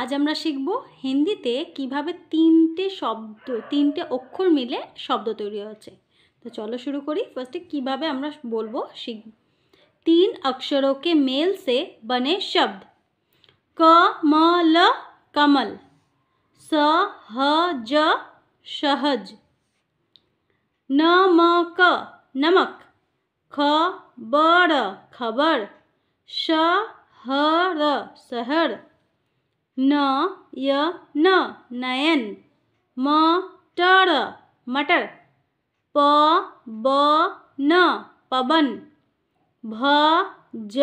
আজ আমরা শিখব হিন্দিতে কিভাবে তিনটে শব্দ তিনটে অক্ষর মিলে শব্দ তৈরি হচ্ছে তো চলো শুরু করি ফার্স্টে কিভাবে আমরা বলবো শিখব তিন অক্ষরকে মেল সে বনে শব্দ ক ম ল কমল স হ জ সহজ ন ম ক নমক খ বড় খবর স হ র শহর न य न नयन म टर मटर प ब न पवन भ ज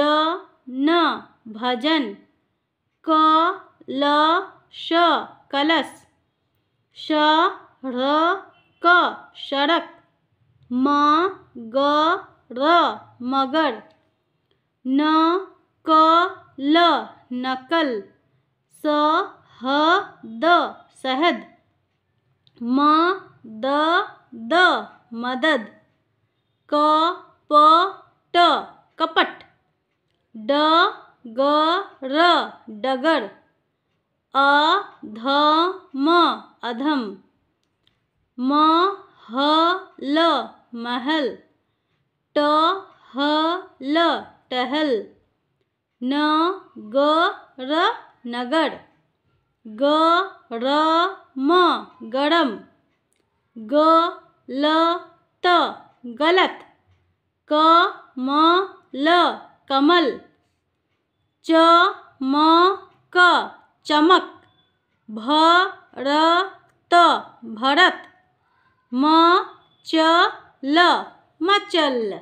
न भजन क ल श कलश श र क सड़क म ग र मगर न क ल नकल स ह द सहद म द द मदद क प ट कपट ड ग र डगर अ ध म अधम म ह ल महल ट ह ल टहल न ग र नगर ग र म गरम ग ल त गलत क म ल कमल च म क चमक भ र त भरत म च ल मचल